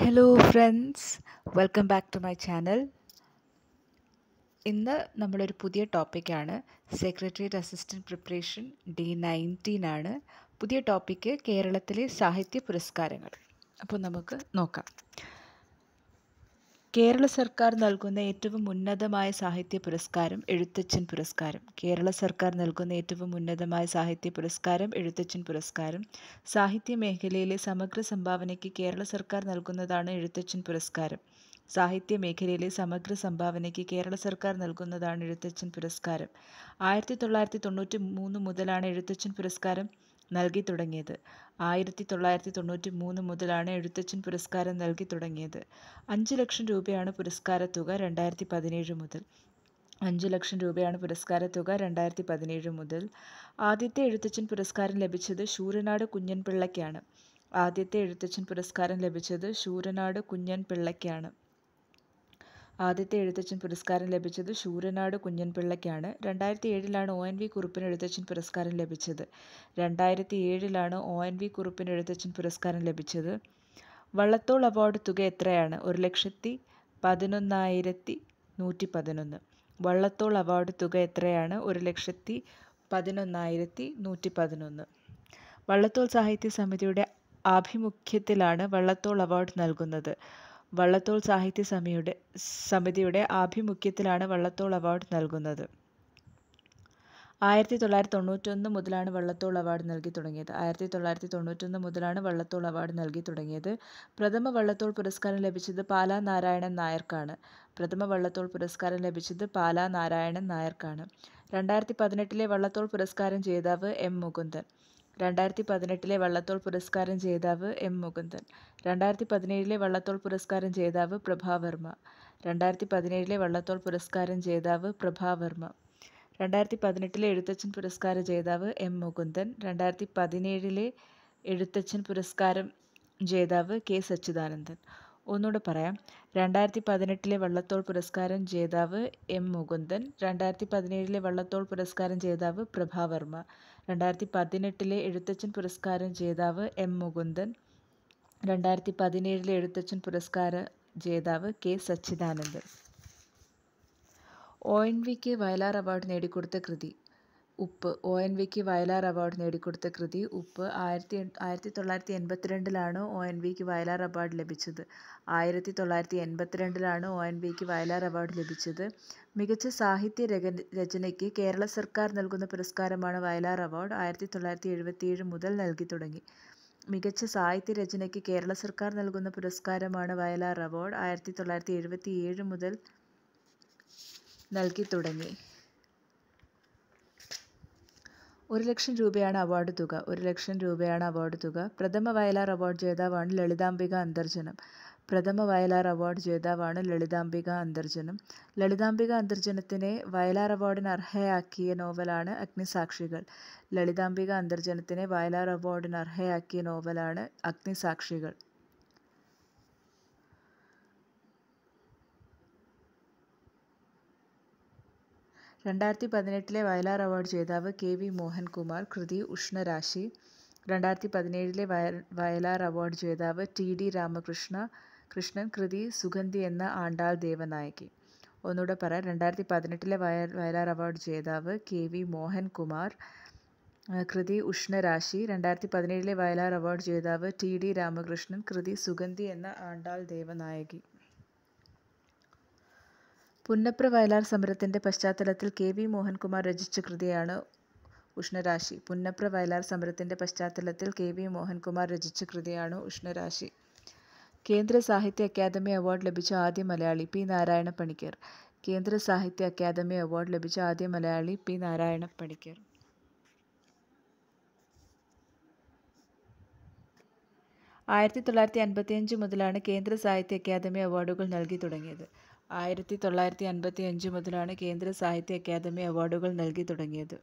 hello friends welcome back to my channel ഇന്ന് നമ്മളൊരു പുതിയ ടോപ്പിക്കാണ് secretariat assistant preparation D nineteen ആണ് പുതിയ ടോപ്പിക്ക് കേരളത്തിലെ സാഹിത്യ പുരസ്കാരങ്ങൾ അപ്പോൾ നമുക്ക് നോക്കാം കേരള സർക്കാർ നൽകുന്ന ഏറ്റവും ഉന്നതമായ സാഹിത്യ പുരസ്കാരം എഴുത്തച്ഛൻ പുരസ്കാരം കേരള സർക്കാർ നൽകുന്ന ഏറ്റവും ഉന്നതമായ സാഹിത്യ പുരസ്കാരം എഴുത്തച്ഛൻ പുരസ്കാരം സാഹിത്യ മേഖലയിലെ സമഗ്ര സംഭാവനയ്ക്ക് കേരള സർക്കാർ നൽകുന്നതാണ് എഴുത്തച്ഛൻ പുരസ്കാരം സാഹിത്യ മേഖലയിലെ സമഗ്ര സംഭാവനയ്ക്ക് കേരള സർക്കാർ നൽകുന്നതാണ് എഴുത്തച്ഛൻ പുരസ്കാരം ആയിരത്തി തൊള്ളായിരത്തി തൊണ്ണൂറ്റി മൂന്ന് മുതലാണ് എഴുത്തച്ഛൻ പുരസ്കാരം നൽകി തുടങ്ങിയത് ആയിരത്തി തൊള്ളായിരത്തി തൊണ്ണൂറ്റി മൂന്ന് മുതലാണ് എഴുത്തച്ഛൻ പുരസ്കാരം നൽകി തുടങ്ങിയത് അഞ്ച് ലക്ഷം രൂപയാണ് പുരസ്കാര തുക രണ്ടായിരത്തി പതിനേഴ് മുതൽ അഞ്ച് ലക്ഷം രൂപയാണ് പുരസ്കാര തുക രണ്ടായിരത്തി പതിനേഴ് മുതൽ ആദ്യത്തെ എഴുത്തച്ഛൻ പുരസ്കാരം ലഭിച്ചത് ശൂരനാട് കുഞ്ഞൻ പിള്ളയ്ക്കാണ് ആദ്യത്തെ എഴുത്തച്ഛൻ പുരസ്കാരം ലഭിച്ചത് ശൂരനാട് കുഞ്ഞൻ പിള്ളയ്ക്കാണ് ആദ്യത്തെ എഴുത്തച്ഛൻ പുരസ്കാരം ലഭിച്ചത് ശൂരനാട് കുഞ്ഞൻപിള്ളയ്ക്കാണ് രണ്ടായിരത്തി ഏഴിലാണ് ഒ എൻ വി കുറുപ്പിന് എഴുത്തച്ഛൻ പുരസ്കാരം ലഭിച്ചത് രണ്ടായിരത്തി ഏഴിലാണ് ഒ എൻ വി കുറുപ്പിന് എഴുത്തച്ഛൻ പുരസ്കാരം ലഭിച്ചത് വള്ളത്തോൾ അവാർഡ് തുക എത്രയാണ് ഒരു ലക്ഷത്തി പതിനൊന്നായിരത്തി നൂറ്റി പതിനൊന്ന് വള്ളത്തോൾ അവാർഡ് തുക എത്രയാണ് ഒരു ലക്ഷത്തി പതിനൊന്നായിരത്തി നൂറ്റി പതിനൊന്ന് വള്ളത്തോൾ സാഹിത്യ സമിതിയുടെ ആഭിമുഖ്യത്തിലാണ് വള്ളത്തോൾ അവാർഡ് നൽകുന്നത് വള്ളത്തോൾ സാഹിത്യ സമിതിയുടെ സമിതിയുടെ ആഭിമുഖ്യത്തിലാണ് വള്ളത്തോൾ അവാർഡ് നൽകുന്നത് ആയിരത്തി തൊള്ളായിരത്തി തൊണ്ണൂറ്റൊന്ന് മുതലാണ് വള്ളത്തോൾ അവാർഡ് നൽകി തുടങ്ങിയത് ആയിരത്തി തൊള്ളായിരത്തി തൊണ്ണൂറ്റൊന്ന് മുതലാണ് വള്ളത്തോൾ അവാർഡ് നൽകി തുടങ്ങിയത് പ്രഥമ വള്ളത്തോൾ പുരസ്കാരം ലഭിച്ചത് പാലാ നാരായണൻ നായർക്കാണ് പ്രഥമ വള്ളത്തോൾ പുരസ്കാരം ലഭിച്ചത് പാലാ നാരായണൻ നായർക്കാണ് രണ്ടായിരത്തി പതിനെട്ടിലെ വള്ളത്തോൾ പുരസ്കാരം ജേതാവ് എം മുകുന്ദൻ രണ്ടായിരത്തി പതിനെട്ടിലെ വള്ളത്തോൾ പുരസ്കാരം ജേതാവ് എം മുകുന്ദൻ രണ്ടായിരത്തി പതിനേഴിലെ വള്ളത്തോൾ പുരസ്കാരം ജേതാവ് പ്രഭാവർമ്മ രണ്ടായിരത്തി പതിനേഴിലെ വള്ളത്തോൾ പുരസ്കാരം ജേതാവ് പ്രഭാവർമ്മ രണ്ടായിരത്തി പതിനെട്ടിലെ എഴുത്തച്ഛൻ പുരസ്കാര ജേതാവ് എം മുകുന്ദൻ രണ്ടായിരത്തി പതിനേഴിലെ എഴുത്തച്ഛൻ പുരസ്കാരം ജേതാവ് കെ സച്ചിദാനന്ദൻ ഒന്നുകൂടെ പറയാം രണ്ടായിരത്തി പതിനെട്ടിലെ വള്ളത്തോൾ പുരസ്കാരം ജേതാവ് എം മുകുന്ദൻ രണ്ടായിരത്തി പതിനേഴിലെ വള്ളത്തോൾ പുരസ്കാരം ജേതാവ് പ്രഭാവർമ്മ രണ്ടായിരത്തി പതിനെട്ടിലെ എഴുത്തച്ഛൻ പുരസ്കാരം ജേതാവ് എം മുകുന്ദൻ രണ്ടായിരത്തി പതിനേഴിലെ എഴുത്തച്ഛൻ പുരസ്കാര ജേതാവ് കെ സച്ചിദാനന്ദൻ ഒ എൻ വിക്ക് വയലാർ അവാർഡ് നേടിക്കൊടുത്ത കൃതി ഉപ്പ് ഒ എൻ വിക്ക് വയലാർ അവാർഡ് നേടിക്കൊടുത്ത കൃതി ഉപ്പ് ആയിരത്തി ആയിരത്തി തൊള്ളായിരത്തി എൺപത്തിരണ്ടിലാണ് ഒ എൻ വിക്ക് വയലാർ അവാർഡ് ലഭിച്ചത് ആയിരത്തി തൊള്ളായിരത്തി എൺപത്തിരണ്ടിലാണ് ഒ എൻ വിക്ക് വയലാർ അവാർഡ് ലഭിച്ചത് മികച്ച സാഹിത്യ രചനയ്ക്ക് കേരള സർക്കാർ നൽകുന്ന പുരസ്കാരമാണ് വയലാർ അവാർഡ് ആയിരത്തി തൊള്ളായിരത്തി എഴുപത്തിയേഴ് മുതൽ നൽകി തുടങ്ങി മികച്ച സാഹിത്യ രചനയ്ക്ക് കേരള സർക്കാർ നൽകുന്ന പുരസ്കാരമാണ് വയലാർ അവാർഡ് ആയിരത്തി തൊള്ളായിരത്തി എഴുപത്തി ഏഴ് മുതൽ നൽകി തുടങ്ങി ഒരു ലക്ഷം രൂപയാണ് അവാർഡ് തുക ഒരു ലക്ഷം രൂപയാണ് അവാർഡ് തുക പ്രഥമ വയലാർ അവാർഡ് ജേതാവാണ് ലളിതാംബിക അന്തർജനം പ്രഥമ വയലാർ അവാർഡ് ജേതാവാണ് ലളിതാംബിക അന്തർജനം ലളിതാംബിക അന്തർജനത്തിനെ വയലാർ അവാർഡിന് അർഹയാക്കിയ നോവലാണ് അഗ്നിസാക്ഷികൾ ലളിതാംബിക അന്തർജനത്തിനെ വയലാർ അവാർഡിന് അർഹയാക്കിയ നോവലാണ് അഗ്നിസാക്ഷികൾ രണ്ടായിരത്തി പതിനെട്ടിലെ വയലാർ അവാർഡ് ജേതാവ് കെ വി മോഹൻകുമാർ കൃതി ഉഷ്ണരാശി രണ്ടായിരത്തി പതിനേഴിലെ വയലാർ അവാർഡ് ജേതാവ് ടി ഡി രാമകൃഷ്ണ കൃഷ്ണൻ കൃതി സുഗന്ധി എന്ന ആണ്ടാൾ ദേവനായകി ഒന്നുകൂടെ പറയാം രണ്ടായിരത്തി പതിനെട്ടിലെ വയ വയലാർ അവാർഡ് ജേതാവ് കെ വി മോഹൻകുമാർ കൃതി ഉഷ്ണരാശി രണ്ടായിരത്തി പതിനേഴിലെ വയലാർ അവാർഡ് ജേതാവ് ടി ഡി രാമകൃഷ്ണൻ കൃതി സുഗന്ധി എന്ന ആണ്ടാൾ ദേവനായകി പുന്നപ്ര വയലാർ സമരത്തിൻ്റെ പശ്ചാത്തലത്തിൽ കെ വി മോഹൻകുമാർ രചിച്ച കൃതിയാണ് ഉഷ്ണരാശി പുന്നപ്ര വയലാർ സമരത്തിൻ്റെ പശ്ചാത്തലത്തിൽ കെ വി മോഹൻകുമാർ രചിച്ച കൃതിയാണ് ഉഷ്ണരാശി കേന്ദ്ര സാഹിത്യ അക്കാദമി അവാർഡ് ലഭിച്ച ആദ്യ മലയാളി പി നാരായണ പണിക്കർ കേന്ദ്ര സാഹിത്യ അക്കാദമി അവാർഡ് ലഭിച്ച ആദ്യ മലയാളി പി നാരായണ പണിക്കർ ആയിരത്തി തൊള്ളായിരത്തി അൻപത്തിയഞ്ച് മുതലാണ് കേന്ദ്ര സാഹിത്യ അക്കാദമി അവാർഡുകൾ നൽകി തുടങ്ങിയത് ആയിരത്തി തൊള്ളായിരത്തി അൻപത്തി അഞ്ച് മുതലാണ് കേന്ദ്ര സാഹിത്യ അക്കാദമി അവാർഡുകൾ നൽകി തുടങ്ങിയത്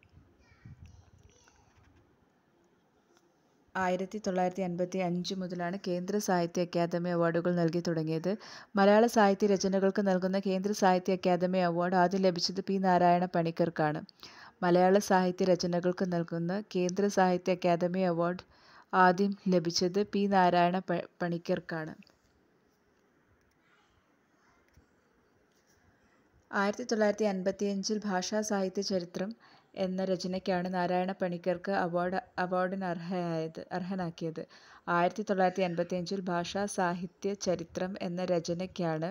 ആയിരത്തി തൊള്ളായിരത്തി അൻപത്തി അഞ്ച് മുതലാണ് കേന്ദ്ര സാഹിത്യ അക്കാദമി അവാർഡുകൾ നൽകി തുടങ്ങിയത് മലയാള സാഹിത്യ രചനകൾക്ക് നൽകുന്ന കേന്ദ്ര സാഹിത്യ അക്കാദമി അവാർഡ് ആദ്യം ലഭിച്ചത് പി നാരായണ പണിക്കർക്കാണ് മലയാള സാഹിത്യ രചനകൾക്ക് നൽകുന്ന കേന്ദ്ര സാഹിത്യ അക്കാദമി അവാർഡ് ആദ്യം ലഭിച്ചത് പി നാരായണ പണിക്കർക്കാണ് ആയിരത്തി തൊള്ളായിരത്തി അൻപത്തിയഞ്ചിൽ ഭാഷാ സാഹിത്യ ചരിത്രം എന്ന രചനയ്ക്കാണ് നാരായണ പണിക്കർക്ക് അവാർഡ് അവാർഡിന് അർഹയായത് അർഹനാക്കിയത് ആയിരത്തി തൊള്ളായിരത്തി അൻപത്തിയഞ്ചിൽ ഭാഷാ സാഹിത്യ ചരിത്രം എന്ന രചനയ്ക്കാണ്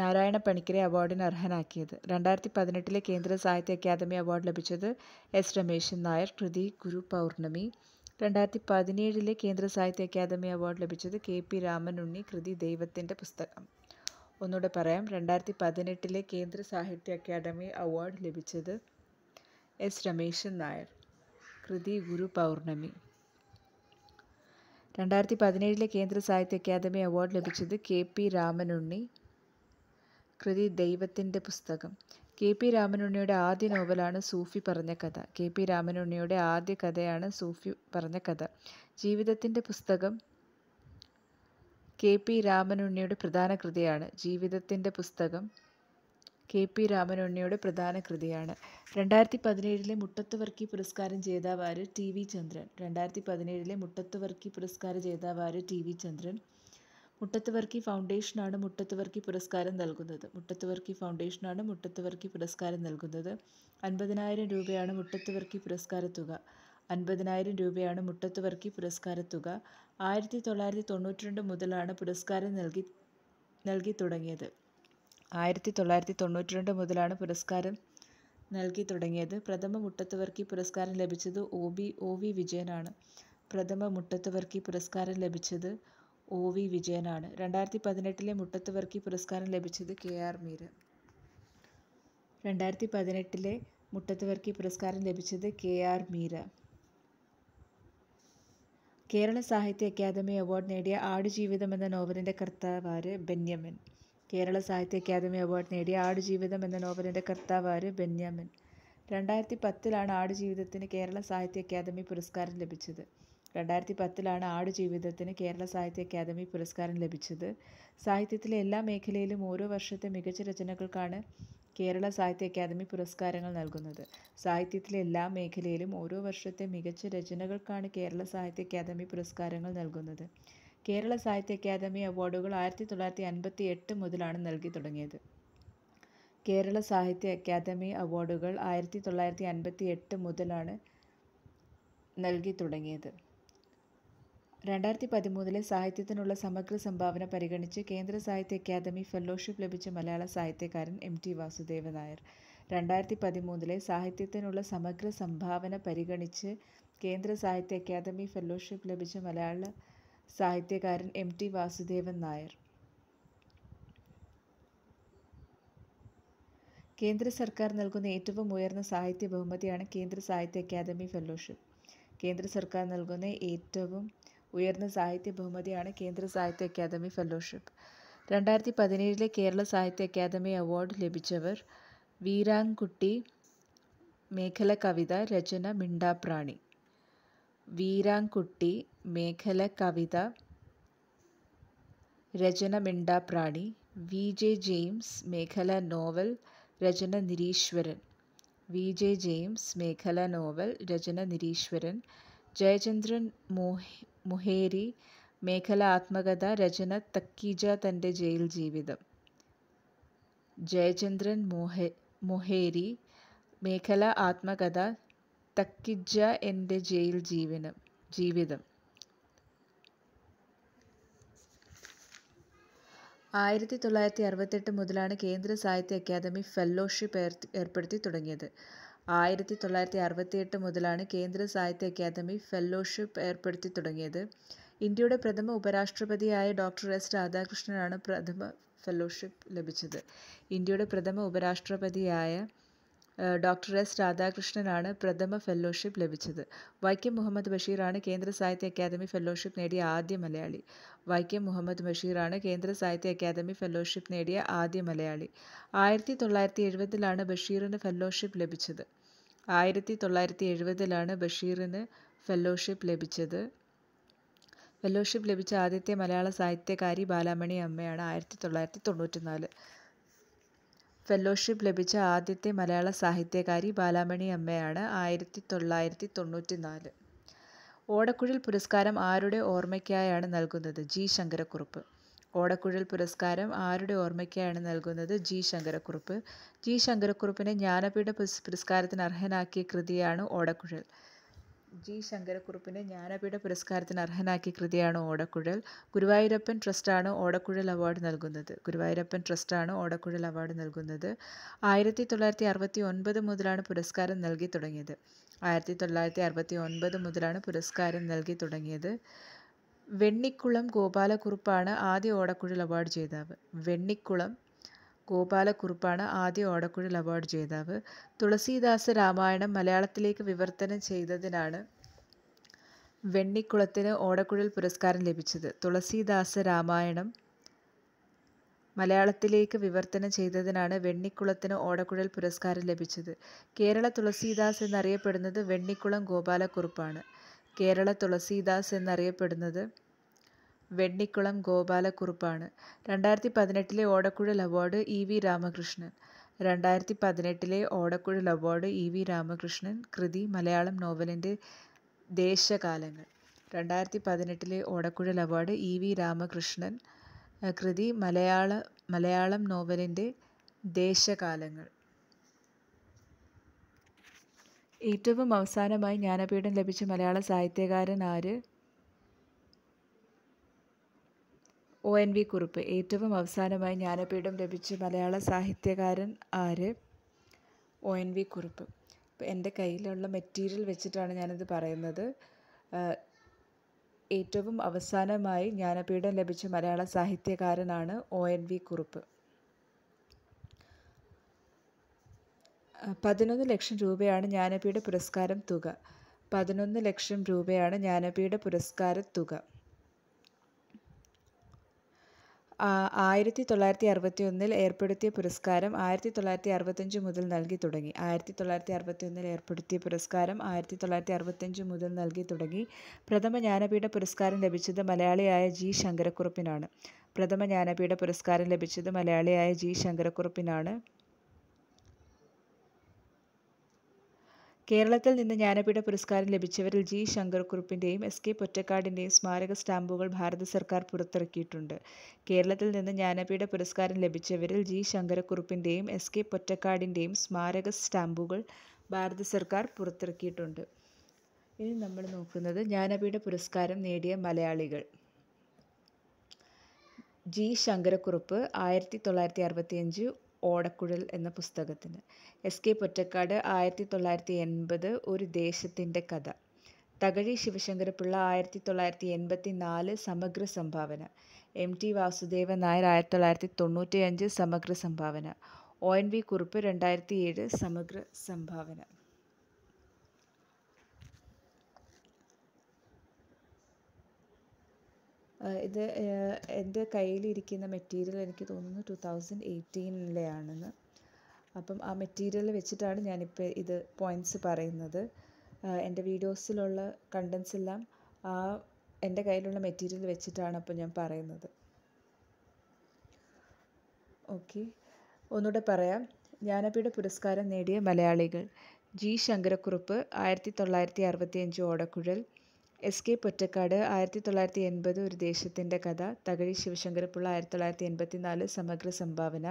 നാരായണ പണിക്കരെ അവാർഡിന് അർഹനാക്കിയത് രണ്ടായിരത്തി പതിനെട്ടിലെ കേന്ദ്ര സാഹിത്യ അക്കാദമി അവാർഡ് ലഭിച്ചത് എസ് രമേശൻ നായർ കൃതി ഗുരു പൗർണമി രണ്ടായിരത്തി പതിനേഴിലെ കേന്ദ്ര സാഹിത്യ അക്കാദമി അവാർഡ് ലഭിച്ചത് കെ പി രാമനുണ്ണി കൃതി ദൈവത്തിൻ്റെ പുസ്തകം ഒന്നുകൂടെ പറയാം രണ്ടായിരത്തി പതിനെട്ടിലെ കേന്ദ്ര സാഹിത്യ അക്കാദമി അവാർഡ് ലഭിച്ചത് എസ് രമേശൻ നായർ കൃതി ഗുരു പൗർണമി രണ്ടായിരത്തി പതിനേഴിലെ കേന്ദ്ര സാഹിത്യ അക്കാദമി അവാർഡ് ലഭിച്ചത് കെ പി രാമനുണ്ണി കൃതി ദൈവത്തിൻ്റെ പുസ്തകം കെ പി രാമനുണ്ണിയുടെ ആദ്യ നോവലാണ് സൂഫി പറഞ്ഞ കഥ കെ പി രാമനുണ്ണിയുടെ ആദ്യ കഥയാണ് സൂഫി പറഞ്ഞ കഥ ജീവിതത്തിൻ്റെ പുസ്തകം കെ പി രാമനുണ്ണിയുടെ പ്രധാന കൃതിയാണ് ജീവിതത്തിൻ്റെ പുസ്തകം കെ പി രാമനുണ്ണിയുടെ പ്രധാന കൃതിയാണ് രണ്ടായിരത്തി പതിനേഴിലെ മുട്ടത്ത് വർക്കി പുരസ്കാരം ജേതാവാര് ടി വി ചന്ദ്രൻ രണ്ടായിരത്തി പതിനേഴിലെ മുട്ടത്ത് വർക്കി പുരസ്കാര ജേതാവാര് ടി വി ചന്ദ്രൻ മുട്ടത്ത് വർക്കി ഫൗണ്ടേഷനാണ് മുട്ടത്ത് വർക്കി പുരസ്കാരം നൽകുന്നത് മുട്ടത്ത് വർക്കി ഫൗണ്ടേഷനാണ് മുട്ടത്ത് വർക്കി പുരസ്കാരം നൽകുന്നത് അൻപതിനായിരം രൂപയാണ് മുട്ടത്ത് വർക്കി പുരസ്കാര തുക അൻപതിനായിരം രൂപയാണ് മുട്ടത്ത് വർക്കി പുരസ്കാര തുക ആയിരത്തി തൊള്ളായിരത്തി തൊണ്ണൂറ്റി രണ്ട് മുതലാണ് പുരസ്കാരം നൽകി നൽകി തുടങ്ങിയത് ആയിരത്തി തൊള്ളായിരത്തി തൊണ്ണൂറ്റി രണ്ട് മുതലാണ് പുരസ്കാരം നൽകി തുടങ്ങിയത് പ്രഥമ മുട്ടത്തുവർക്കി പുരസ്കാരം ലഭിച്ചത് ഒ ബി ഒ വി വിജയനാണ് പ്രഥമ മുട്ടത്തുവർക്കി പുരസ്കാരം ലഭിച്ചത് ഒ വി വിജയനാണ് രണ്ടായിരത്തി പതിനെട്ടിലെ മുട്ടത്തുവർക്കി പുരസ്കാരം ലഭിച്ചത് കെ ആർ മീര രണ്ടായിരത്തി പതിനെട്ടിലെ മുട്ടത്തുവർക്കി പുരസ്കാരം ലഭിച്ചത് കെ ആർ മീര കേരള സാഹിത്യ അക്കാദമി അവാർഡ് നേടിയ ആടുജീവിതം എന്ന നോവലിൻ്റെ കർത്താവാര് ബെന്യാമിൻ കേരള സാഹിത്യ അക്കാദമി അവാർഡ് നേടിയ ആടുജീവിതം എന്ന നോവലിൻ്റെ കർത്താവാര് ബെന്യാമിൻ രണ്ടായിരത്തി പത്തിലാണ് ആടുജീവിതത്തിന് കേരള സാഹിത്യ അക്കാദമി പുരസ്കാരം ലഭിച്ചത് രണ്ടായിരത്തി പത്തിലാണ് ആടുജീവിതത്തിന് കേരള സാഹിത്യ അക്കാദമി പുരസ്കാരം ലഭിച്ചത് സാഹിത്യത്തിലെ എല്ലാ മേഖലയിലും ഓരോ വർഷത്തെ മികച്ച രചനകൾക്കാണ് കേരള സാഹിത്യ അക്കാദമി പുരസ്കാരങ്ങൾ നൽകുന്നത് സാഹിത്യത്തിലെ എല്ലാ മേഖലയിലും ഓരോ വർഷത്തെ മികച്ച രചനകൾക്കാണ് കേരള സാഹിത്യ അക്കാദമി പുരസ്കാരങ്ങൾ നൽകുന്നത് കേരള സാഹിത്യ അക്കാദമി അവാർഡുകൾ ആയിരത്തി തൊള്ളായിരത്തി അൻപത്തി എട്ട് മുതലാണ് നൽകി തുടങ്ങിയത് കേരള സാഹിത്യ അക്കാദമി അവാർഡുകൾ ആയിരത്തി തൊള്ളായിരത്തി അൻപത്തി എട്ട് മുതലാണ് നൽകി തുടങ്ങിയത് രണ്ടായിരത്തി പതിമൂന്നിലെ സാഹിത്യത്തിനുള്ള സമഗ്ര സംഭാവന പരിഗണിച്ച് കേന്ദ്ര സാഹിത്യ അക്കാദമി ഫെലോഷിപ്പ് ലഭിച്ച മലയാള സാഹിത്യകാരൻ എം ടി വാസുദേവൻ നായർ രണ്ടായിരത്തി പതിമൂന്നിലെ സാഹിത്യത്തിനുള്ള സമഗ്ര സംഭാവന പരിഗണിച്ച് കേന്ദ്ര സാഹിത്യ അക്കാദമി ഫെലോഷിപ്പ് ലഭിച്ച മലയാള സാഹിത്യകാരൻ എം ടി വാസുദേവൻ നായർ കേന്ദ്ര സർക്കാർ നൽകുന്ന ഏറ്റവും ഉയർന്ന സാഹിത്യ ബഹുമതിയാണ് കേന്ദ്ര സാഹിത്യ അക്കാദമി ഫെലോഷിപ്പ് കേന്ദ്ര സർക്കാർ നൽകുന്ന ഏറ്റവും ഉയർന്ന സാഹിത്യ ബഹുമതിയാണ് കേന്ദ്ര സാഹിത്യ അക്കാദമി ഫെലോഷിപ്പ് രണ്ടായിരത്തി പതിനേഴിലെ കേരള സാഹിത്യ അക്കാദമി അവാർഡ് ലഭിച്ചവർ വീരാങ്കുട്ടി മേഖല കവിത രചന മിണ്ടാപ്രാണി വീരാങ്കുട്ടി മേഖല കവിത രചന മിണ്ടാപ്രാണി വി ജെ ജെയിംസ് മേഖല നോവൽ രചന നിരീശ്വരൻ വി ജെ ജെയിംസ് മേഖല നോവൽ രചന നിരീശ്വരൻ ജയചന്ദ്രൻ മോഹി മുഹേരി മേഖല ആത്മകഥ രചന തക്കീജ തൻ്റെ ജയിൽ ജീവിതം ജയചന്ദ്രൻ മോഹെ മൊഹേരി മേഖല ആത്മകഥ തക്കിജ എൻ്റെ ജയിൽ ജീവനം ജീവിതം ആയിരത്തി തൊള്ളായിരത്തി അറുപത്തെട്ട് മുതലാണ് കേന്ദ്ര സാഹിത്യ അക്കാദമി ഫെല്ലോഷിപ്പ് ഏർപ്പെടുത്തി തുടങ്ങിയത് ആയിരത്തി തൊള്ളായിരത്തി എട്ട് മുതലാണ് കേന്ദ്ര സാഹിത്യ അക്കാദമി ഫെല്ലോഷിപ്പ് ഏർപ്പെടുത്തി തുടങ്ങിയത് ഇന്ത്യയുടെ പ്രഥമ ഉപരാഷ്ട്രപതിയായ ഡോക്ടർ എസ് രാധാകൃഷ്ണനാണ് പ്രഥമ ഫെല്ലോഷിപ്പ് ലഭിച്ചത് ഇന്ത്യയുടെ പ്രഥമ ഉപരാഷ്ട്രപതിയായ ഡോക്ടർ എസ് രാധാകൃഷ്ണനാണ് പ്രഥമ ഫെലോഷിപ്പ് ലഭിച്ചത് വൈക്കം മുഹമ്മദ് ബഷീറാണ് കേന്ദ്ര സാഹിത്യ അക്കാദമി ഫെലോഷിപ്പ് നേടിയ ആദ്യ മലയാളി വൈക്കം മുഹമ്മദ് ബഷീറാണ് കേന്ദ്ര സാഹിത്യ അക്കാദമി ഫെലോഷിപ്പ് നേടിയ ആദ്യ മലയാളി ആയിരത്തി തൊള്ളായിരത്തി എഴുപതിലാണ് ബഷീറിന് ഫെലോഷിപ്പ് ലഭിച്ചത് ആയിരത്തി തൊള്ളായിരത്തി എഴുപതിലാണ് ബഷീറിന് ഫെലോഷിപ്പ് ലഭിച്ചത് ഫെലോഷിപ്പ് ലഭിച്ച ആദ്യത്തെ മലയാള സാഹിത്യകാരി ബാലാമണി അമ്മയാണ് ആയിരത്തി തൊള്ളായിരത്തി തൊണ്ണൂറ്റിനാല് ഫെല്ലോഷിപ്പ് ലഭിച്ച ആദ്യത്തെ മലയാള സാഹിത്യകാരി ബാലാമണി അമ്മയാണ് ആയിരത്തി തൊള്ളായിരത്തി തൊണ്ണൂറ്റി നാല് ഓടക്കുഴൽ പുരസ്കാരം ആരുടെ ഓർമ്മയ്ക്കായാണ് നൽകുന്നത് ജി ശങ്കരക്കുറുപ്പ് ഓടക്കുഴൽ പുരസ്കാരം ആരുടെ ഓർമ്മയ്ക്കായാണ് നൽകുന്നത് ജി ശങ്കരക്കുറുപ്പ് ജി ശങ്കരക്കുറുപ്പിനെ ജ്ഞാനപീഠ പുരസ്കാരത്തിന് അർഹനാക്കിയ കൃതിയാണ് ഓടക്കുഴൽ ജി ശങ്കരക്കുറുപ്പിനെ ജ്ഞാനപീഠ പുരസ്കാരത്തിന് അർഹനാക്കി കൃതിയാണ് ഓടക്കുഴൽ ഗുരുവായൂരപ്പൻ ട്രസ്റ്റാണ് ഓടക്കുഴൽ അവാർഡ് നൽകുന്നത് ഗുരുവായൂരപ്പൻ ട്രസ്റ്റാണ് ഓടക്കുഴൽ അവാർഡ് നൽകുന്നത് ആയിരത്തി തൊള്ളായിരത്തി അറുപത്തി ഒൻപത് മുതലാണ് പുരസ്കാരം നൽകി തുടങ്ങിയത് ആയിരത്തി തൊള്ളായിരത്തി അറുപത്തി ഒൻപത് മുതലാണ് പുരസ്കാരം നൽകി തുടങ്ങിയത് വെണ്ണിക്കുളം ഗോപാലക്കുറുപ്പാണ് ആദ്യ ഓടക്കുഴൽ അവാർഡ് ജേതാവ് വെണ്ണിക്കുളം ഗോപാലക്കുറുപ്പാണ് ആദ്യ ഓടക്കുഴൽ അവാർഡ് ജേതാവ് തുളസീദാസ രാമായണം മലയാളത്തിലേക്ക് വിവർത്തനം ചെയ്തതിനാണ് വെണ്ണിക്കുളത്തിന് ഓടക്കുഴൽ പുരസ്കാരം ലഭിച്ചത് തുളസീദാസ രാമായണം മലയാളത്തിലേക്ക് വിവർത്തനം ചെയ്തതിനാണ് വെണ്ണിക്കുളത്തിന് ഓടക്കുഴൽ പുരസ്കാരം ലഭിച്ചത് കേരള തുളസീദാസ് എന്നറിയപ്പെടുന്നത് വെണ്ണിക്കുളം ഗോപാലക്കുറുപ്പാണ് കേരള തുളസീദാസ് എന്നറിയപ്പെടുന്നത് വെണ്ണിക്കുളം ഗോപാലക്കുറുപ്പാണ് രണ്ടായിരത്തി പതിനെട്ടിലെ ഓടക്കുഴൽ അവാർഡ് ഇ വി രാമകൃഷ്ണൻ രണ്ടായിരത്തി പതിനെട്ടിലെ ഓടക്കുഴൽ അവാർഡ് ഇ വി രാമകൃഷ്ണൻ കൃതി മലയാളം നോവലിൻ്റെ ദേശകാലങ്ങൾ രണ്ടായിരത്തി പതിനെട്ടിലെ ഓടക്കുഴൽ അവാർഡ് ഇ വി രാമകൃഷ്ണൻ കൃതി മലയാള മലയാളം നോവലിൻ്റെ ദേശകാലങ്ങൾ ഏറ്റവും അവസാനമായി ജ്ഞാനപീഠം ലഭിച്ച മലയാള സാഹിത്യകാരൻ ആര് ഒ എൻ വി കുറുപ്പ് ഏറ്റവും അവസാനമായി ജ്ഞാനപീഠം ലഭിച്ച മലയാള സാഹിത്യകാരൻ ആര് ഒ എൻ വി കുറുപ്പ് എൻ്റെ കയ്യിലുള്ള മെറ്റീരിയൽ വെച്ചിട്ടാണ് ഞാനിത് പറയുന്നത് ഏറ്റവും അവസാനമായി ജ്ഞാനപീഠം ലഭിച്ച മലയാള സാഹിത്യകാരനാണ് ഒ എൻ വി കുറുപ്പ് പതിനൊന്ന് ലക്ഷം രൂപയാണ് ജ്ഞാനപീഠ പുരസ്കാരം തുക പതിനൊന്ന് ലക്ഷം രൂപയാണ് ജ്ഞാനപീഠ പുരസ്കാര തുക ആയിരത്തി തൊള്ളായിരത്തി അറുപത്തി ഒന്നിൽ ഏർപ്പെടുത്തിയ പുരസ്കാരം ആയിരത്തി തൊള്ളായിരത്തി അറുപത്തഞ്ച് മുതൽ നൽകി തുടങ്ങി ആയിരത്തി തൊള്ളായിരത്തി അറുപത്തി ഒന്നിൽ ഏർപ്പെടുത്തിയ പുരസ്കാരം ആയിരത്തി തൊള്ളായിരത്തി അറുപത്തഞ്ച് മുതൽ നൽകി തുടങ്ങി പ്രഥമ ജ്ഞാനപീഠ പുരസ്കാരം ലഭിച്ചത് മലയാളിയായ ജി ശങ്കരക്കുറുപ്പിനാണ് പ്രഥമ ജ്ഞാനപീഠ പുരസ്കാരം ലഭിച്ചത് മലയാളിയായ ജി ശങ്കരക്കുറുപ്പിനാണ് കേരളത്തിൽ നിന്ന് ജ്ഞാനപീഠ പുരസ്കാരം ലഭിച്ചവരിൽ ജി ശങ്കർകുറുപ്പിൻ്റെയും എസ് കെ പൊറ്റക്കാടിൻ്റെയും സ്മാരക സ്റ്റാമ്പുകൾ ഭാരത സർക്കാർ പുറത്തിറക്കിയിട്ടുണ്ട് കേരളത്തിൽ നിന്ന് ജ്ഞാനപീഠ പുരസ്കാരം ലഭിച്ചവരിൽ ജി ശങ്കരക്കുറുപ്പിൻ്റെയും എസ് കെ പൊറ്റക്കാടിൻ്റെയും സ്മാരക സ്റ്റാമ്പുകൾ ഭാരത സർക്കാർ പുറത്തിറക്കിയിട്ടുണ്ട് ഇനി നമ്മൾ നോക്കുന്നത് ജ്ഞാനപീഠ പുരസ്കാരം നേടിയ മലയാളികൾ ജി ശങ്കരക്കുറുപ്പ് ആയിരത്തി തൊള്ളായിരത്തി അറുപത്തിയഞ്ച് ഓടക്കുഴൽ എന്ന പുസ്തകത്തിന് എസ് കെ പൊറ്റക്കാട് ആയിരത്തി തൊള്ളായിരത്തി എൺപത് ഒരു ദേശത്തിൻ്റെ കഥ തകഴി ശിവശങ്കരപിള്ള ആയിരത്തി തൊള്ളായിരത്തി എൺപത്തി നാല് സമഗ്ര സംഭാവന എം ടി വാസുദേവൻ നായർ ആയിരത്തി തൊള്ളായിരത്തി തൊണ്ണൂറ്റി അഞ്ച് സമഗ്ര സംഭാവന ഒ എൻ വി കുറുപ്പ് രണ്ടായിരത്തി ഏഴ് സമഗ്ര സംഭാവന ഇത് എൻ്റെ കയ്യിലിരിക്കുന്ന മെറ്റീരിയൽ എനിക്ക് തോന്നുന്നു ടു തൗസൻഡ് എയ്റ്റീനിലെ ആണെന്ന് അപ്പം ആ മെറ്റീരിയൽ വെച്ചിട്ടാണ് ഞാനിപ്പോൾ ഇത് പോയിൻറ്റ്സ് പറയുന്നത് എൻ്റെ വീഡിയോസിലുള്ള കണ്ടൻസ് എല്ലാം ആ എൻ്റെ കയ്യിലുള്ള മെറ്റീരിയൽ വെച്ചിട്ടാണ് അപ്പോൾ ഞാൻ പറയുന്നത് ഓക്കെ ഒന്നുകൂടെ പറയാം ജ്ഞാനപീഠ പുരസ്കാരം നേടിയ മലയാളികൾ ജി ശങ്കരക്കുറുപ്പ് ആയിരത്തി തൊള്ളായിരത്തി അറുപത്തിയഞ്ച് ഓടക്കുഴൽ എസ് കെ പൊറ്റക്കാട് ആയിരത്തി തൊള്ളായിരത്തി എൺപത് ഒരു ദേശത്തിൻ്റെ കഥ തകഴി ശിവശങ്കരപ്പിള്ള ആയിരത്തി തൊള്ളായിരത്തി എൺപത്തി നാല് സമഗ്ര സംഭാവന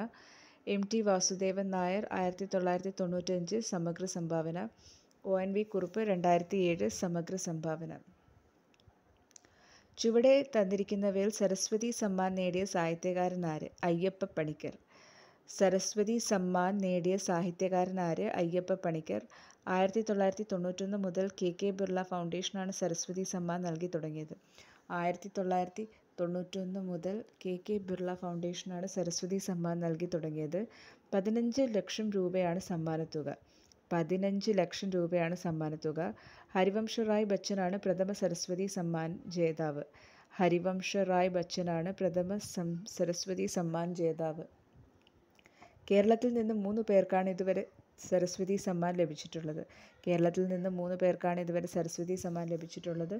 എം ടി വാസുദേവൻ നായർ ആയിരത്തി തൊള്ളായിരത്തി തൊണ്ണൂറ്റഞ്ച് സമഗ്ര സംഭാവന ഒ എൻ വി കുറുപ്പ് രണ്ടായിരത്തി ഏഴ് സമഗ്ര സംഭാവന ചുവടെ തന്നിരിക്കുന്നവയിൽ സരസ്വതി സമ്മാൻ നേടിയ സാഹിത്യകാരനാര് അയ്യപ്പ പണിക്കർ സരസ്വതി സമ്മാൻ നേടിയ സാഹിത്യകാരനാര് അയ്യപ്പ പണിക്കർ ആയിരത്തി തൊള്ളായിരത്തി തൊണ്ണൂറ്റൊന്ന് മുതൽ കെ കെ ബിർള ഫൗണ്ടേഷനാണ് സരസ്വതി സമ്മാൻ നൽകി തുടങ്ങിയത് ആയിരത്തി തൊള്ളായിരത്തി തൊണ്ണൂറ്റൊന്ന് മുതൽ കെ കെ ബിർള ഫൗണ്ടേഷനാണ് സരസ്വതി സമ്മാൻ നൽകി തുടങ്ങിയത് പതിനഞ്ച് ലക്ഷം രൂപയാണ് സമ്മാനത്തുക പതിനഞ്ച് ലക്ഷം രൂപയാണ് സമ്മാനത്തുക ഹരിവംശ റായ് ബച്ചനാണ് പ്രഥമ സരസ്വതി സമ്മാൻ ജേതാവ് ഹരിവംശ റായ് ബച്ചനാണ് പ്രഥമ സരസ്വതി സമ്മാൻ ജേതാവ് കേരളത്തിൽ നിന്ന് മൂന്ന് പേർക്കാണ് ഇതുവരെ സരസ്വതി സമ്മാൻ ലഭിച്ചിട്ടുള്ളത് കേരളത്തിൽ നിന്ന് മൂന്ന് പേർക്കാണ് ഇതുവരെ സരസ്വതി സമ്മാൻ ലഭിച്ചിട്ടുള്ളത്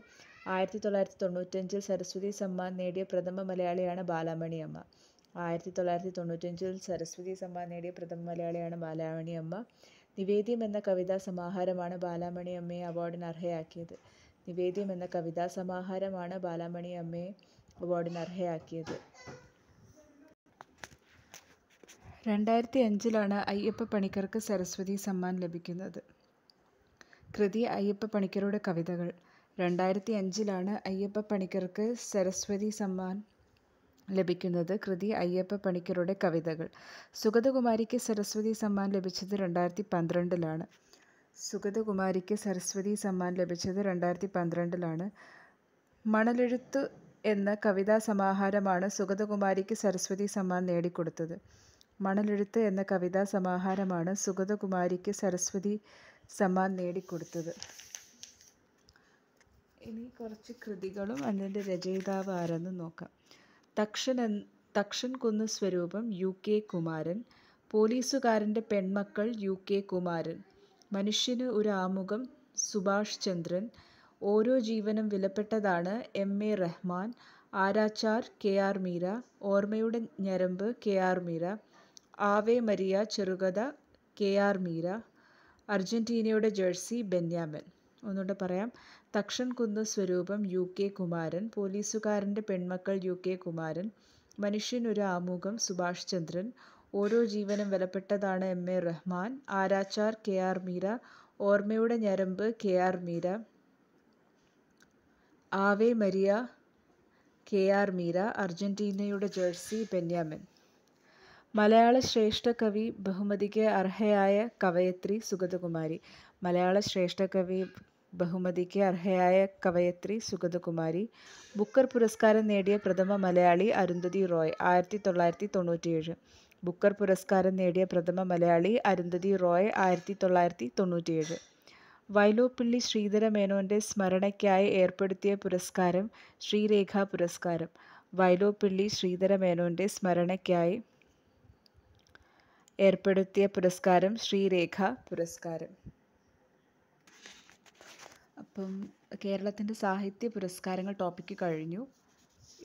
ആയിരത്തി തൊള്ളായിരത്തി തൊണ്ണൂറ്റഞ്ചിൽ സരസ്വതി സമ്മാൻ നേടിയ പ്രഥമ മലയാളിയാണ് ബാലാമണി അമ്മ ആയിരത്തി തൊള്ളായിരത്തി തൊണ്ണൂറ്റഞ്ചിൽ സരസ്വതി സമ്മാൻ നേടിയ പ്രഥമ മലയാളിയാണ് ബാലാമണി അമ്മ നിവേദ്യം എന്ന കവിതാ സമാഹാരമാണ് ബാലാമണി അമ്മയെ അവാർഡിന് അർഹയാക്കിയത് നിവേദ്യം എന്ന കവിതാ സമാഹാരമാണ് ബാലാമണി അമ്മയെ അവാർഡിന് അർഹയാക്കിയത് രണ്ടായിരത്തി അഞ്ചിലാണ് അയ്യപ്പ പണിക്കർക്ക് സരസ്വതി സമ്മാൻ ലഭിക്കുന്നത് കൃതി അയ്യപ്പ പണിക്കരുടെ കവിതകൾ രണ്ടായിരത്തി അഞ്ചിലാണ് അയ്യപ്പ പണിക്കർക്ക് സരസ്വതി സമ്മാൻ ലഭിക്കുന്നത് കൃതി അയ്യപ്പ പണിക്കരുടെ കവിതകൾ സുഗതകുമാരിക്ക് സരസ്വതി സമ്മാൻ ലഭിച്ചത് രണ്ടായിരത്തി പന്ത്രണ്ടിലാണ് സുഗതകുമാരിക്ക് സരസ്വതി സമ്മാൻ ലഭിച്ചത് രണ്ടായിരത്തി പന്ത്രണ്ടിലാണ് മണലെഴുത്ത് എന്ന കവിതാ സമാഹാരമാണ് സുഗതകുമാരിക്ക് സരസ്വതി സമ്മാൻ നേടിക്കൊടുത്തത് മണലെഴുത്ത് എന്ന കവിതാ സമാഹാരമാണ് സുഗതകുമാരിക്ക് സരസ്വതി സമ്മാൻ നേടിക്കൊടുത്തത് ഇനി കുറച്ച് കൃതികളും അതിൻ്റെ രചയിതാവ് ആരെന്ന് നോക്കാം തക്ഷൻ തക്ഷൻ കുന്ന് സ്വരൂപം യു കെ കുമാരൻ പോലീസുകാരൻ്റെ പെൺമക്കൾ യു കെ കുമാരൻ മനുഷ്യന് ഒരു ആമുഖം സുഭാഷ് ചന്ദ്രൻ ഓരോ ജീവനും വിലപ്പെട്ടതാണ് M A Rahman Aarachar K R Meera ഓർമ്മയുടെ ഞരമ്പ് K R Meera Ave Maria ചെറുകഥ കെ ആർ മീര അർജൻറ്റീനയുടെ ജേഴ്സി ബെന്യാമൻ ഒന്നുകൂടെ പറയാം തക്ഷൻ കുന്ന് സ്വരൂപം യു കെ കുമാരൻ പോലീസുകാരൻ്റെ പെൺമക്കൾ യു കെ കുമാരൻ മനുഷ്യൻ ഒരു ആമുഖം സുഭാഷ് ചന്ദ്രൻ ഓരോ ജീവനും വിലപ്പെട്ടതാണ് M A Rahman Aarachar K R Meera ഓർമ്മയുടെ ഞരമ്പ് K R Meera Ave Maria K R Meera അർജൻറ്റീനയുടെ ജേഴ്സി ബെന്യാമൻ മലയാള ശ്രേഷ്ഠ കവി ബഹുമതിക്ക് അർഹയായ കവയത്രി സുഗതകുമാരി മലയാള ശ്രേഷ്ഠ കവി ബഹുമതിക്ക് അർഹയായ കവയത്രി സുഗതകുമാരി ബുക്കർ പുരസ്കാരം നേടിയ പ്രഥമ മലയാളി അരുന്ധതി റോയ് ആയിരത്തി തൊള്ളായിരത്തി തൊണ്ണൂറ്റിയേഴ് ബുക്കർ പുരസ്കാരം നേടിയ പ്രഥമ മലയാളി അരുന്ധതി റോയ് ആയിരത്തി തൊള്ളായിരത്തി തൊണ്ണൂറ്റിയേഴ് വൈലോപ്പിള്ളി ശ്രീധര മേനോൻ്റെ സ്മരണയ്ക്കായി ഏർപ്പെടുത്തിയ പുരസ്കാരം ശ്രീരേഖ പുരസ്കാരം വൈലോപ്പിള്ളി ശ്രീധര മേനോൻ്റെ സ്മരണയ്ക്കായി ഏർപ്പെടുത്തിയ പുരസ്കാരം ശ്രീരേഖ പുരസ്കാരം അപ്പം കേരളത്തിൻ്റെ സാഹിത്യ പുരസ്കാരങ്ങൾ ടോപ്പിക്ക് കഴിഞ്ഞു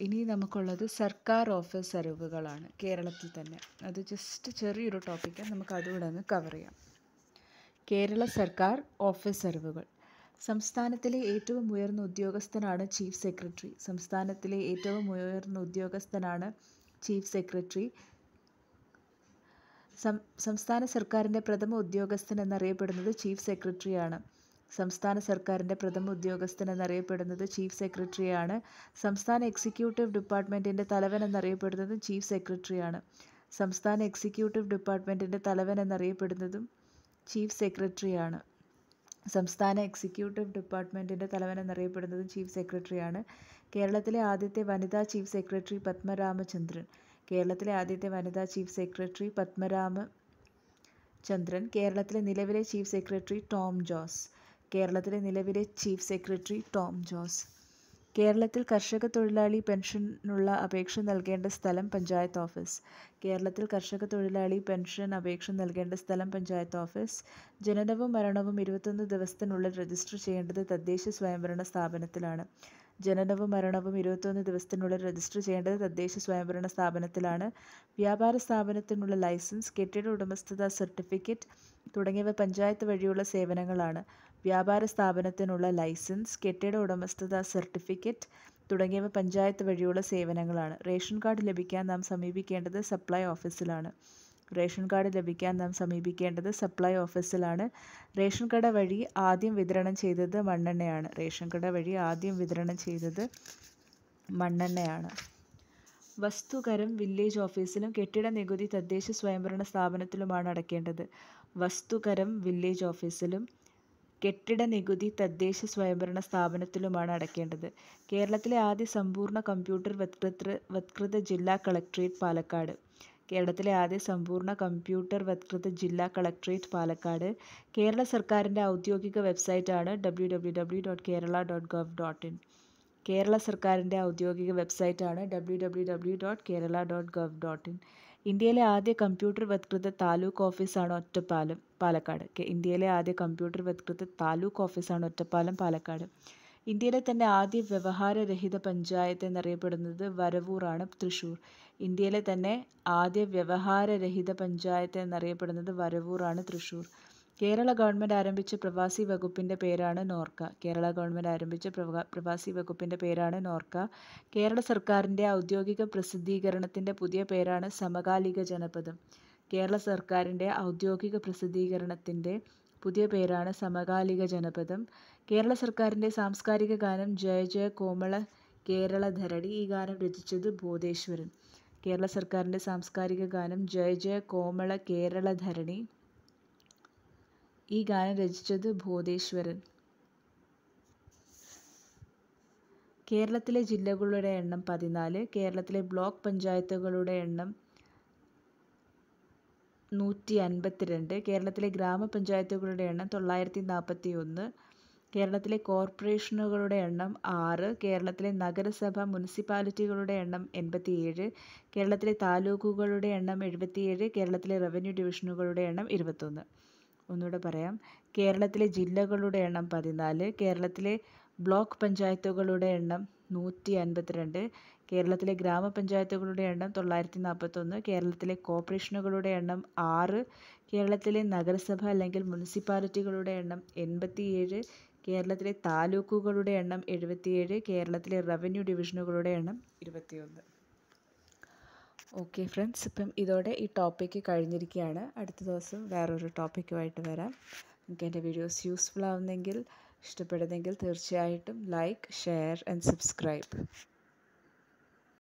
ഇനി നമുക്കുള്ളത് സർക്കാർ ഓഫീസ് അറിവുകളാണ് കേരളത്തിൽ തന്നെ അത് ജസ്റ്റ് ചെറിയൊരു ടോപ്പിക്കാണ് നമുക്ക് അതുകൂടെ ഒന്ന് കവർ ചെയ്യാം കേരള സർക്കാർ ഓഫീസ് അറിവുകൾ സംസ്ഥാനത്തിലെ ഏറ്റവും ഉയർന്ന ഉദ്യോഗസ്ഥനാണ് ചീഫ് സെക്രട്ടറി സംസ്ഥാനത്തിലെ ഏറ്റവും ഉയർന്ന ഉദ്യോഗസ്ഥനാണ് ചീഫ് സെക്രട്ടറി സംസ്ഥാന സർക്കാരിൻ്റെ പ്രഥമ ഉദ്യോഗസ്ഥൻ എന്നറിയപ്പെടുന്നത് ചീഫ് സെക്രട്ടറിയാണ് സംസ്ഥാന സർക്കാരിൻ്റെ പ്രഥമ ഉദ്യോഗസ്ഥൻ എന്നറിയപ്പെടുന്നത് ചീഫ് സെക്രട്ടറിയാണ് സംസ്ഥാന എക്സിക്യൂട്ടീവ് ഡിപ്പാർട്ട്മെൻറ്റിൻ്റെ തലവൻ എന്നറിയപ്പെടുന്നതും ചീഫ് സെക്രട്ടറിയാണ് സംസ്ഥാന എക്സിക്യൂട്ടീവ് ഡിപ്പാർട്ട്മെൻറ്റിൻ്റെ തലവൻ എന്നറിയപ്പെടുന്നതും ചീഫ് സെക്രട്ടറിയാണ് സംസ്ഥാന എക്സിക്യൂട്ടീവ് ഡിപ്പാർട്ട്മെൻറ്റിൻ്റെ തലവൻ എന്നറിയപ്പെടുന്നതും ചീഫ് സെക്രട്ടറിയാണ് കേരളത്തിലെ ആദ്യത്തെ വനിതാ ചീഫ് സെക്രട്ടറി പത്മരാമചന്ദ്രൻ കേരളത്തിലെ ആദ്യത്തെ വനിതാ ചീഫ് സെക്രട്ടറി പത്മരാമ ചന്ദ്രൻ കേരളത്തിലെ നിലവിലെ ചീഫ് സെക്രട്ടറി ടോം ജോസ് കേരളത്തിലെ നിലവിലെ ചീഫ് സെക്രട്ടറി ടോം ജോസ് കേരളത്തിൽ കർഷക തൊഴിലാളി പെൻഷനുള്ള അപേക്ഷ നൽകേണ്ട സ്ഥലം പഞ്ചായത്ത് ഓഫീസ് കേരളത്തിൽ കർഷക തൊഴിലാളി പെൻഷൻ അപേക്ഷ നൽകേണ്ട സ്ഥലം പഞ്ചായത്ത് ഓഫീസ് ജനനവും മരണവും ഇരുപത്തൊന്ന് ദിവസത്തിനുള്ളിൽ രജിസ്റ്റർ ചെയ്യേണ്ടത് തദ്ദേശ സ്വയംഭരണ സ്ഥാപനത്തിലാണ് ജനനവും മരണവും ഇരുപത്തൊന്ന് ദിവസത്തിനുള്ളിൽ രജിസ്റ്റർ ചെയ്യേണ്ടത് തദ്ദേശ സ്വയംഭരണ സ്ഥാപനത്തിലാണ് വ്യാപാര സ്ഥാപനത്തിനുള്ള ലൈസൻസ് കെട്ടിട ഉടമസ്ഥത സർട്ടിഫിക്കറ്റ് തുടങ്ങിയവ പഞ്ചായത്ത് വഴിയുള്ള സേവനങ്ങളാണ് വ്യാപാര സ്ഥാപനത്തിനുള്ള ലൈസൻസ് കെട്ടിട ഉടമസ്ഥത സർട്ടിഫിക്കറ്റ് തുടങ്ങിയവ പഞ്ചായത്ത് വഴിയുള്ള സേവനങ്ങളാണ് റേഷൻ കാർഡ് ലഭിക്കാൻ നാം സമീപിക്കേണ്ടത് സപ്ലൈ ഓഫീസിലാണ് റേഷൻ കാർഡ് ലഭിക്കാൻ നാം സമീപിക്കേണ്ടത് സപ്ലൈ ഓഫീസിലാണ് റേഷൻ കട വഴി ആദ്യം വിതരണം ചെയ്തത് മണ്ണെണ്ണയാണ് റേഷൻ കട വഴി ആദ്യം വിതരണം ചെയ്തത് മണ്ണെണ്ണയാണ് വസ്തുകരം വില്ലേജ് ഓഫീസിലും കെട്ടിട നികുതി തദ്ദേശ സ്വയംഭരണ സ്ഥാപനത്തിലുമാണ് അടയ്ക്കേണ്ടത് വസ്തുകരം വില്ലേജ് ഓഫീസിലും കെട്ടിട നികുതി തദ്ദേശ സ്വയംഭരണ സ്ഥാപനത്തിലുമാണ് അടയ്ക്കേണ്ടത് കേരളത്തിലെ ആദ്യ സമ്പൂർണ്ണ കമ്പ്യൂട്ടർ വത്കൃത വത്കൃത ജില്ലാ കളക്ട്രേറ്റ് പാലക്കാട് കേരളത്തിലെ ആദ്യ സമ്പൂർണ്ണ കമ്പ്യൂട്ടർവത്കൃത ജില്ലാ കളക്ടറേറ്റ് പാലക്കാട് കേരള സർക്കാരിൻ്റെ ഔദ്യോഗിക വെബ്സൈറ്റാണ് W W W dot Kerala dot gov dot in Kerala സർക്കാരിൻ്റെ ഔദ്യോഗിക വെബ്സൈറ്റാണ് W W W dot Kerala dot gov dot in ഇന്ത്യയിലെ ആദ്യ കമ്പ്യൂട്ടർവത്കൃത താലൂക്ക് ഓഫീസാണ് ഒറ്റപ്പാലം പാലക്കാട് ഇന്ത്യയിലെ ആദ്യ കമ്പ്യൂട്ടർവത്കൃത താലൂക്ക് ഓഫീസാണ് ഒറ്റപ്പാലം പാലക്കാട് ഇന്ത്യയിലെ തന്നെ ആദ്യ വ്യവഹാരരഹിത പഞ്ചായത്ത് എന്നറിയപ്പെടുന്നത് വരവൂറാണ് തൃശ്ശൂർ ഇന്ത്യയിലെ തന്നെ ആദ്യ വ്യവഹാരരഹിത പഞ്ചായത്ത് എന്നറിയപ്പെടുന്നത് വരവൂറാണ് തൃശ്ശൂർ കേരള ഗവൺമെൻറ് ആരംഭിച്ച പ്രവാസി വകുപ്പിൻ്റെ പേരാണ് നോർക്ക കേരള ഗവൺമെൻറ് ആരംഭിച്ച പ്രവാസി വകുപ്പിൻ്റെ പേരാണ് നോർക്ക കേരള സർക്കാരിൻ്റെ ഔദ്യോഗിക പ്രസിദ്ധീകരണത്തിൻ്റെ പുതിയ പേരാണ് സമകാലിക ജനപദം കേരള സർക്കാരിൻ്റെ ഔദ്യോഗിക പ്രസിദ്ധീകരണത്തിൻ്റെ പുതിയ പേരാണ് സമകാലിക ജനപദം കേരള സർക്കാരിൻ്റെ സാംസ്കാരിക ഗാനം ജയ ജയ കോമള കേരള ധരണി ഈ ഗാനം രചിച്ചത് ബോധേശ്വരൻ കേരള സർക്കാരിൻ്റെ സാംസ്കാരിക ഗാനം ജയ ജയ കോമള കേരള ധരണി ഈ ഗാനം രചിച്ചത് ഭൂതേശ്വരൻ കേരളത്തിലെ ജില്ലകളുടെ എണ്ണം പതിനാല് കേരളത്തിലെ ബ്ലോക്ക് പഞ്ചായത്തുകളുടെ എണ്ണം നൂറ്റി അൻപത്തിരണ്ട് കേരളത്തിലെ ഗ്രാമപഞ്ചായത്തുകളുടെ എണ്ണം തൊള്ളായിരത്തി നാൽപ്പത്തി ഒന്ന് കേരളത്തിലെ കോർപ്പറേഷനുകളുടെ എണ്ണം ആറ് കേരളത്തിലെ നഗരസഭ മുനിസിപ്പാലിറ്റികളുടെ എണ്ണം എൺപത്തിയേഴ് കേരളത്തിലെ താലൂക്കുകളുടെ എണ്ണം എഴുപത്തിയേഴ് കേരളത്തിലെ റവന്യൂ ഡിവിഷനുകളുടെ എണ്ണം ഇരുപത്തൊന്ന് ഒന്നുകൂടെ പറയാം കേരളത്തിലെ ജില്ലകളുടെ എണ്ണം പതിനാല് കേരളത്തിലെ ബ്ലോക്ക് പഞ്ചായത്തുകളുടെ എണ്ണം നൂറ്റി അൻപത്തിരണ്ട് കേരളത്തിലെ ഗ്രാമപഞ്ചായത്തുകളുടെ എണ്ണം തൊള്ളായിരത്തി നാൽപ്പത്തൊന്ന് കേരളത്തിലെ കോർപ്പറേഷനുകളുടെ എണ്ണം ആറ് കേരളത്തിലെ നഗരസഭ അല്ലെങ്കിൽ മുനിസിപ്പാലിറ്റികളുടെ എണ്ണം എൺപത്തിയേഴ് കേരളത്തിലെ താലൂക്കുകളുടെ എണ്ണം എഴുപത്തിയേഴ് കേരളത്തിലെ റവന്യൂ ഡിവിഷനുകളുടെ എണ്ണം ഇരുപത്തിയൊന്ന് ഓക്കെ ഫ്രണ്ട്സ് ഇപ്പം ഇതോടെ ഈ ടോപ്പിക്ക് കഴിഞ്ഞിരിക്കുകയാണ് അടുത്ത ദിവസം വേറൊരു ടോപ്പിക്കുമായിട്ട് വരാം നിങ്ങൾക്ക് എൻ്റെ വീഡിയോസ് യൂസ്ഫുൾ ആവുന്നെങ്കിൽ ഇഷ്ടപ്പെടുന്നെങ്കിൽ തീർച്ചയായിട്ടും ലൈക്ക് ഷെയർ ആൻഡ് സബ്സ്ക്രൈബ്